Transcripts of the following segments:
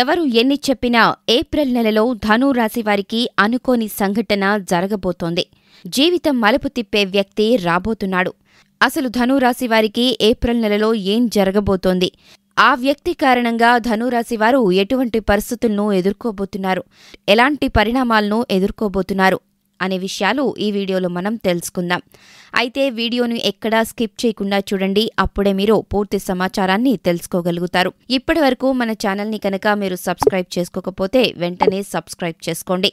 ఎవరు ఎన్ని చెప్పినా ఏప్రిల్ నెలలో ధనురాశివారికి అనుకోని సంఘటన జరగబోతోంది జీవితం మలుపు తిప్పే వ్యక్తి రాబోతున్నాడు అసలు ధనురాశివారికి ఏప్రిల్ నెలలో ఏం జరగబోతోంది ఆ వ్యక్తి కారణంగా ధనురాశివారు ఎటువంటి పరిస్థితులను ఎదుర్కోబోతున్నారు ఎలాంటి పరిణామాలను ఎదుర్కోబోతున్నారు అనే విషయాలు ఈ వీడియోలో మనం తెలుసుకుందాం అయితే వీడియోను ఎక్కడా స్కిప్ చేయకుండా చూడండి అప్పుడే మీరు పూర్తి సమాచారాన్ని తెలుసుకోగలుగుతారు ఇప్పటి వరకు మన ఛానల్ని కనుక మీరు సబ్స్క్రైబ్ చేసుకోకపోతే వెంటనే సబ్స్క్రైబ్ చేసుకోండి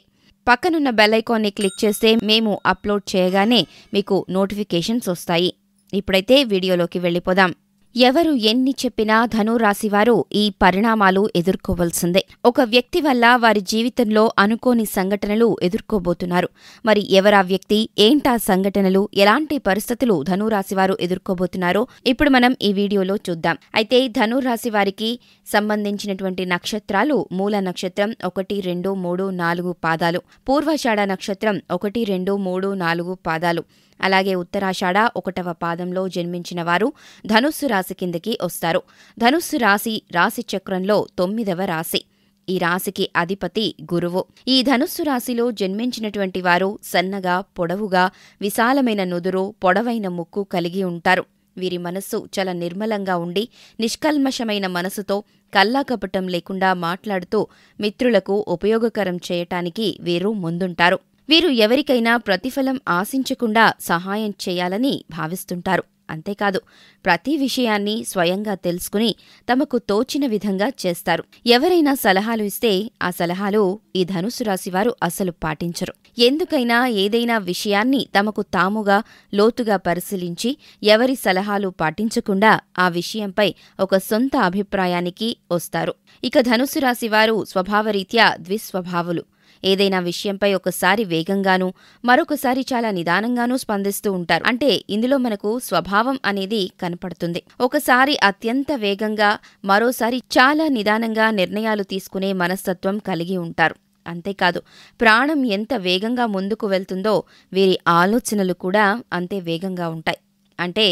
పక్కనున్న బెల్ ఐకాన్ని క్లిక్ చేస్తే మేము అప్లోడ్ చేయగానే మీకు నోటిఫికేషన్స్ వస్తాయి ఇప్పుడైతే వీడియోలోకి వెళ్ళిపోదాం ఎవరు ఎన్ని చెప్పినా ధనురాశివారు ఈ పరిణామాలు ఎదుర్కోవలసిందే ఒక వ్యక్తి వల్ల వారి జీవితంలో అనుకోని సంఘటనలు ఎదుర్కోబోతున్నారు మరి ఎవరా వ్యక్తి ఏంటా సంఘటనలు ఎలాంటి పరిస్థితులు ధనురాశివారు ఎదుర్కోబోతున్నారో ఇప్పుడు మనం ఈ వీడియోలో చూద్దాం అయితే ధనురాశి వారికి సంబంధించినటువంటి నక్షత్రాలు మూల నక్షత్రం ఒకటి రెండు మూడు నాలుగు పాదాలు పూర్వషాఢ నక్షత్రం ఒకటి రెండు మూడు నాలుగు పాదాలు అలాగే ఉత్తరాషాఢ ఒకటవ పాదంలో జన్మించిన వారు ధనుస్సు రాశి కిందకి వస్తారు ధనుస్సు రాశి రాశి చక్రంలో తొమ్మిదవ రాశి ఈ రాశికి అధిపతి గురువు ఈ ధనుస్సు రాశిలో జన్మించినటువంటి వారు సన్నగా పొడవుగా విశాలమైన నుదురు పొడవైన ముక్కు కలిగి ఉంటారు వీరి మనస్సు చాలా నిర్మలంగా ఉండి నిష్కల్మషమైన మనసుతో కల్లాకపటం లేకుండా మాట్లాడుతూ మిత్రులకు ఉపయోగకరం చేయటానికి వీరు ముందుంటారు వీరు ఎవరికైనా ప్రతిఫలం ఆశించకుండా సహాయం చేయాలని భావిస్తుంటారు అంతేకాదు ప్రతి విషయాన్ని స్వయంగా తెలుసుకుని తమకు తోచిన విధంగా చేస్తారు ఎవరైనా సలహాలు ఇస్తే ఆ సలహాలు ఈ ధనుసు రాశివారు అసలు పాటించరు ఎందుకైనా ఏదైనా విషయాన్ని తమకు తాముగా లోతుగా పరిశీలించి ఎవరి సలహాలు పాటించకుండా ఆ విషయంపై ఒక సొంత అభిప్రాయానికి వస్తారు ఇక ధనుసు రాశివారు స్వభావరీత్యా ద్విస్వభావులు ఏదైనా విషయంపై ఒకసారి వేగంగానూ మరొకసారి చాలా నిదానంగానూ స్పందిస్తూ ఉంటారు అంటే ఇందులో మనకు స్వభావం అనేది కనపడుతుంది ఒకసారి అత్యంత వేగంగా మరోసారి చాలా నిదానంగా నిర్ణయాలు తీసుకునే మనస్తత్వం కలిగి ఉంటారు అంతేకాదు ప్రాణం ఎంత వేగంగా ముందుకు వెళ్తుందో వీరి ఆలోచనలు కూడా అంతే వేగంగా ఉంటాయి అంటే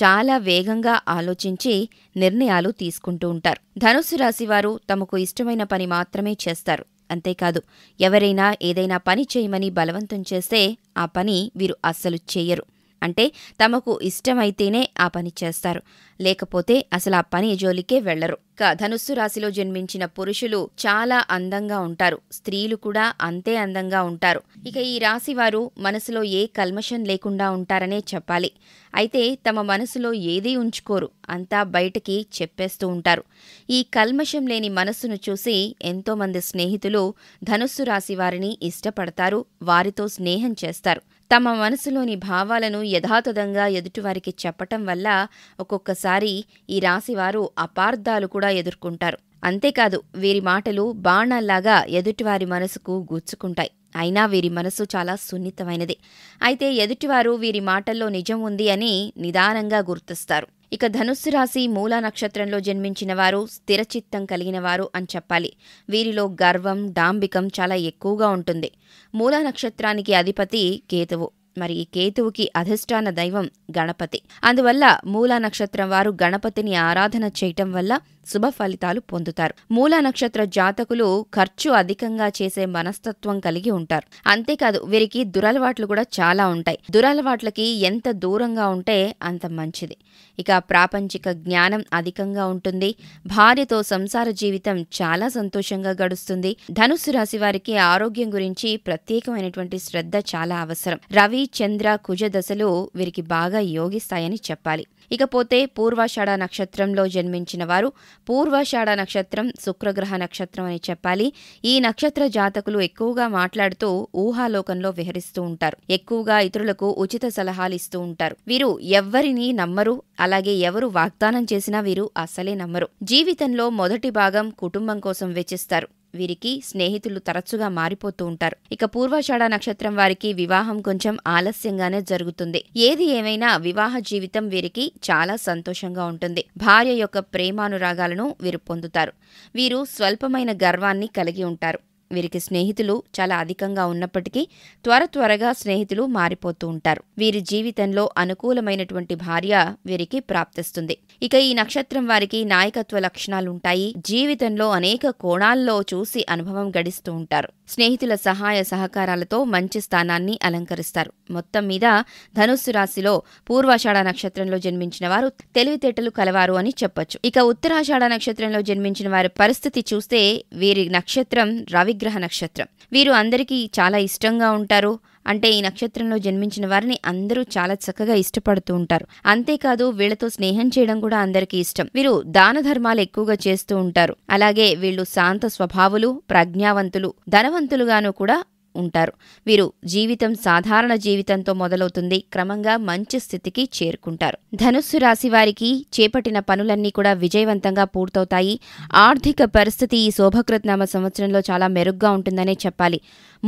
చాలా వేగంగా ఆలోచించి నిర్ణయాలు తీసుకుంటూ ఉంటారు ధనుసు రాశివారు తమకు ఇష్టమైన పని మాత్రమే చేస్తారు అంతేకాదు ఎవరైనా ఏదైనా పని చేయమని బలవంతం చేస్తే ఆ పని వీరు అస్సలు చేయరు అంటే తమకు ఇష్టమైతేనే ఆ పని చేస్తారు లేకపోతే అసలు ఆ పని జోలికే వెళ్లరు ఇక ధనుస్సు రాశిలో జన్మించిన పురుషులు చాలా అందంగా ఉంటారు స్త్రీలు కూడా అంతే అందంగా ఉంటారు ఇక ఈ రాశి వారు మనసులో ఏ కల్మషం లేకుండా ఉంటారనే చెప్పాలి అయితే తమ మనసులో ఏదీ ఉంచుకోరు అంతా బయటికి చెప్పేస్తూ ఉంటారు ఈ కల్మషం లేని మనస్సును చూసి ఎంతోమంది స్నేహితులు ధనుస్సు రాశి వారిని ఇష్టపడతారు వారితో స్నేహం చేస్తారు తమ మనసులోని భావాలను యథాతథంగా ఎదుటివారికి చెప్పటం వల్ల ఒక్కొక్కసారి ఈ రాశివారు అపార్థాలు కూడా కూడా ఎదుర్కొంటారు అంతేకాదు వీరి మాటలు బాణాల్లాగా ఎదుటివారి మనసుకు గుచ్చుకుంటాయి అయినా వీరి మనసు చాలా సున్నితమైనది అయితే ఎదుటివారు వీరి మాటల్లో నిజం ఉంది అని నిదానంగా గుర్తిస్తారు ఇక ధనుస్సు రాశి మూలా నక్షత్రంలో జన్మించిన వారు స్థిరచిత్తం కలిగిన వారు అని చెప్పాలి వీరిలో గర్వం డాంబికం చాలా ఎక్కువగా ఉంటుంది మూలా నక్షత్రానికి అధిపతి కేతువు మరి ఈ కేతువుకి అధిష్టాన దైవం గణపతి అందువల్ల మూలా నక్షత్రం వారు గణపతిని ఆరాధన చేయటం వల్ల శుభ ఫలితాలు పొందుతారు మూల నక్షత్ర జాతకులు ఖర్చు అధికంగా చేసే మనస్తత్వం కలిగి ఉంటారు అంతేకాదు వీరికి దురలవాట్లు కూడా చాలా ఉంటాయి దురలవాట్లకి ఎంత దూరంగా ఉంటే అంత మంచిది ఇక ప్రాపంచిక జ్ఞానం అధికంగా ఉంటుంది భార్యతో సంసార జీవితం చాలా సంతోషంగా గడుస్తుంది ధనుస్సు రాశి వారికి ఆరోగ్యం గురించి ప్రత్యేకమైనటువంటి శ్రద్ధ చాలా అవసరం రవి చంద్ర కుజ దశలు వీరికి బాగా యోగిస్తాయని చెప్పాలి ఇకపోతే పూర్వాషాఢ నక్షత్రంలో జన్మించిన వారు పూర్వాషాఢ నక్షత్రం శుక్రగ్రహ నక్షత్రం అని చెప్పాలి ఈ నక్షత్ర జాతకులు ఎక్కువగా మాట్లాడుతూ ఊహాలోకంలో విహరిస్తూ ఉంటారు ఎక్కువగా ఇతరులకు ఉచిత సలహాలు ఇస్తూ ఉంటారు వీరు ఎవ్వరినీ నమ్మరు అలాగే ఎవరు వాగ్దానం చేసినా వీరు అసలే నమ్మరు జీవితంలో మొదటి భాగం కుటుంబం కోసం వెచ్చిస్తారు వీరికి స్నేహితులు తరచుగా మారిపోతూ ఉంటారు ఇక పూర్వాషాఢ నక్షత్రం వారికి వివాహం కొంచెం ఆలస్యంగానే జరుగుతుంది ఏది ఏమైనా వివాహ జీవితం వీరికి చాలా సంతోషంగా ఉంటుంది భార్య యొక్క ప్రేమానురాగాలను వీరు పొందుతారు వీరు స్వల్పమైన గర్వాన్ని కలిగి ఉంటారు వీరికి స్నేహితులు చాలా అధికంగా ఉన్నప్పటికీ త్వర త్వరగా స్నేహితులు మారిపోతూ ఉంటారు వీరి జీవితంలో అనుకూలమైనటువంటి భార్య వీరికి ప్రాప్తిస్తుంది ఇక ఈ నక్షత్రం వారికి నాయకత్వ లక్షణాలుంటాయి జీవితంలో అనేక కోణాల్లో చూసి అనుభవం గడిస్తూ ఉంటారు స్నేహితుల సహాయ సహకారాలతో మంచి స్థానాన్ని అలంకరిస్తారు మొత్తం మీద ధనుస్సు రాశిలో పూర్వాషాఢ నక్షత్రంలో జన్మించిన వారు తెలివితేటలు కలవారు అని చెప్పొచ్చు ఇక ఉత్తరాషాఢ నక్షత్రంలో జన్మించిన వారి పరిస్థితి చూస్తే వీరి నక్షత్రం రవిగ్రహ నక్షత్రం వీరు అందరికీ చాలా ఇష్టంగా ఉంటారు అంటే ఈ నక్షత్రంలో జన్మించిన వారిని అందరూ చాలా చక్కగా ఇష్టపడుతూ ఉంటారు అంతేకాదు వీళ్లతో స్నేహం చేయడం కూడా అందరికీ ఇష్టం వీరు దాన ధర్మాలు ఎక్కువగా చేస్తూ ఉంటారు అలాగే వీళ్ళు శాంత స్వభావులు ప్రజ్ఞావంతులు ధనవంతులుగాను కూడా ఉంటారు వీరు జీవితం సాధారణ జీవితంతో మొదలవుతుంది క్రమంగా మంచి స్థితికి చేరుకుంటారు ధనుస్సు రాశి వారికి చేపట్టిన పనులన్నీ కూడా విజయవంతంగా పూర్తవుతాయి ఆర్థిక పరిస్థితి ఈ శోభకృత్నామ సంవత్సరంలో చాలా మెరుగ్గా ఉంటుందనే చెప్పాలి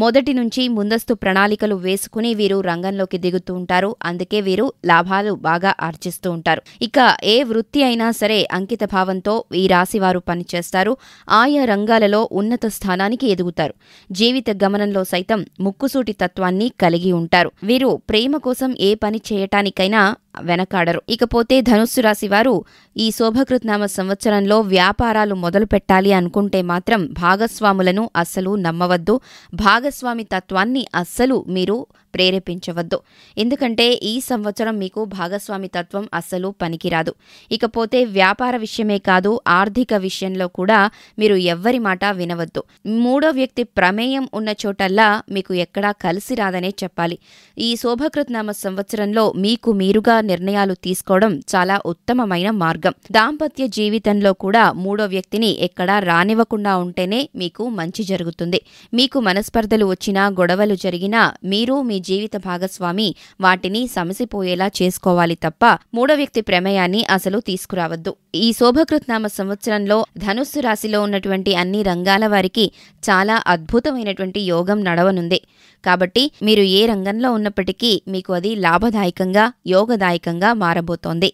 మొదటి నుంచి ముందస్తు ప్రణాళికలు వేసుకుని వీరు రంగంలోకి దిగుతూ ఉంటారు అందుకే వీరు లాభాలు బాగా ఆర్జిస్తూ ఉంటారు ఇక ఏ వృత్తి అయినా సరే అంకిత భావంతో ఈ రాశి వారు పనిచేస్తారు ఆయా రంగాలలో ఉన్నత స్థానానికి ఎదుగుతారు జీవిత గమనంలో సైతం ముక్కుసూటి తత్వాన్ని కలిగి ఉంటారు వీరు ప్రేమ కోసం ఏ పని చేయటానికైనా వెనకాడరు ఇకపోతే ధనుస్సు రాశి వారు ఈ శోభకృత్నామ సంవత్సరంలో వ్యాపారాలు మొదలు పెట్టాలి అనుకుంటే మాత్రం భాగస్వాములను అస్సలు నమ్మవద్దు భాగస్వామి తత్వాన్ని అస్సలు మీరు ప్రేరేపించవద్దు ఎందుకంటే ఈ సంవత్సరం మీకు భాగస్వామి తత్వం అస్సలు పనికిరాదు ఇకపోతే వ్యాపార విషయమే కాదు ఆర్థిక విషయంలో కూడా మీరు ఎవ్వరి మాట వినవద్దు మూడో వ్యక్తి ప్రమేయం ఉన్న చోటల్లా మీకు ఎక్కడా కలిసి రాదనే చెప్పాలి ఈ శోభకృత్నామ సంవత్సరంలో మీకు మీరుగా నిర్ణయాలు తీసుకోవడం చాలా ఉత్తమమైన మార్గం దాంపత్య జీవితంలో కూడా మూడో వ్యక్తిని ఎక్కడా రానివ్వకుండా ఉంటేనే మీకు మంచి జరుగుతుంది మీకు మనస్పర్ధలు వచ్చినా గొడవలు జరిగినా మీరు మీ జీవిత భాగస్వామి వాటిని సమసిపోయేలా చేసుకోవాలి తప్ప మూడో వ్యక్తి ప్రమేయాన్ని అసలు తీసుకురావద్దు ఈ శోభకృత్నామ సంవత్సరంలో ధనుస్సు రాశిలో ఉన్నటువంటి అన్ని రంగాల వారికి చాలా అద్భుతమైనటువంటి యోగం నడవనుంది కాబట్టి మీరు ఏ రంగంలో ఉన్నప్పటికీ మీకు అది లాభదాయకంగా యోగదాయకంగా ఫలదాయకంగా మారబోతోంది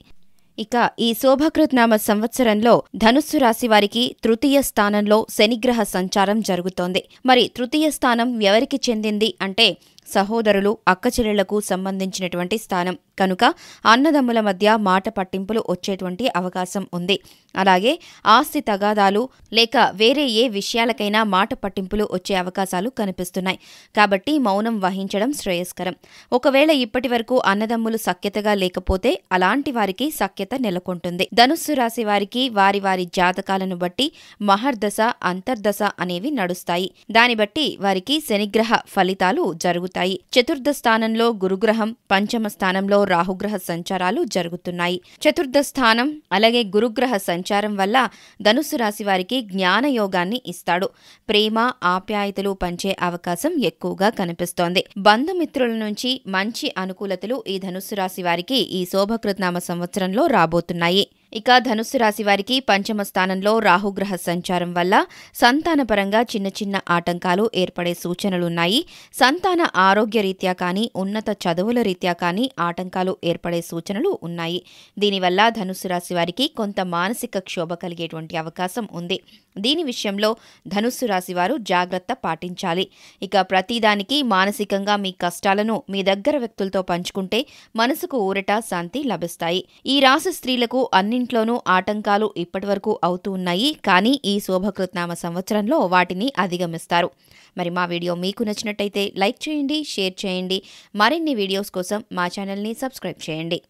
ఇక ఈ శోభకృత్నామ సంవత్సరంలో ధనుస్సు రాశి వారికి తృతీయ స్థానంలో శనిగ్రహ సంచారం జరుగుతోంది మరి తృతీయ స్థానం ఎవరికి చెందింది అంటే సహోదరులు అక్కచెల్లెళ్లకు సంబంధించినటువంటి స్థానం కనుక అన్నదమ్ముల మధ్య మాట పట్టింపులు వచ్చేటువంటి అవకాశం ఉంది అలాగే ఆస్తి తగాదాలు లేక వేరే ఏ విషయాలకైనా మాట పట్టింపులు వచ్చే అవకాశాలు కనిపిస్తున్నాయి కాబట్టి మౌనం వహించడం శ్రేయస్కరం ఒకవేళ ఇప్పటి వరకు అన్నదమ్ములు సఖ్యతగా లేకపోతే అలాంటి వారికి సఖ్యత నెలకొంటుంది ధనుస్సు రాశి వారికి వారి వారి జాతకాలను బట్టి మహర్దశ అంతర్దశ అనేవి నడుస్తాయి దాన్ని బట్టి వారికి శనిగ్రహ ఫలితాలు జరుగుతాయి జరుగుతాయి చతుర్థ స్థానంలో గురుగ్రహం పంచమ స్థానంలో రాహుగ్రహ సంచారాలు జరుగుతున్నాయి చతుర్థ స్థానం అలాగే గురుగ్రహ సంచారం వల్ల ధనుసు రాశి వారికి జ్ఞాన యోగాన్ని ఇస్తాడు ప్రేమ ఆప్యాయతలు పంచే అవకాశం ఎక్కువగా కనిపిస్తోంది బంధుమిత్రుల నుంచి మంచి అనుకూలతలు ఈ ధనుసు రాశి వారికి ఈ శోభకృత్నామ సంవత్సరంలో రాబోతున్నాయి ఇక ధనుస్సు రాశి వారికి పంచమ స్థానంలో రాహుగ్రహ సంచారం వల్ల సంతానపరంగా చిన్న చిన్న ఆటంకాలు ఏర్పడే సూచనలున్నాయి సంతాన ఆరోగ్య రీత్యా కానీ ఉన్నత చదువుల రీత్యా కానీ ఆటంకాలు ఏర్పడే సూచనలు ఉన్నాయి దీనివల్ల ధనుస్సు రాశి వారికి కొంత మానసిక క్షోభ కలిగేటువంటి అవకాశం ఉంది దీని విషయంలో ధనుస్సు రాశి వారు జాగ్రత్త పాటించాలి ఇక ప్రతిదానికి మానసికంగా మీ కష్టాలను మీ దగ్గర వ్యక్తులతో పంచుకుంటే మనసుకు ఊరట శాంతి లభిస్తాయి ఈ రాశి స్త్రీలకు అన్నింట్లోనూ ఆటంకాలు ఇప్పటివరకు అవుతూ ఉన్నాయి కానీ ఈ శోభకృత్నామ సంవత్సరంలో వాటిని అధిగమిస్తారు మరి మా వీడియో మీకు నచ్చినట్టయితే లైక్ చేయండి షేర్ చేయండి మరిన్ని వీడియోస్ కోసం మా ఛానల్ని సబ్స్క్రైబ్ చేయండి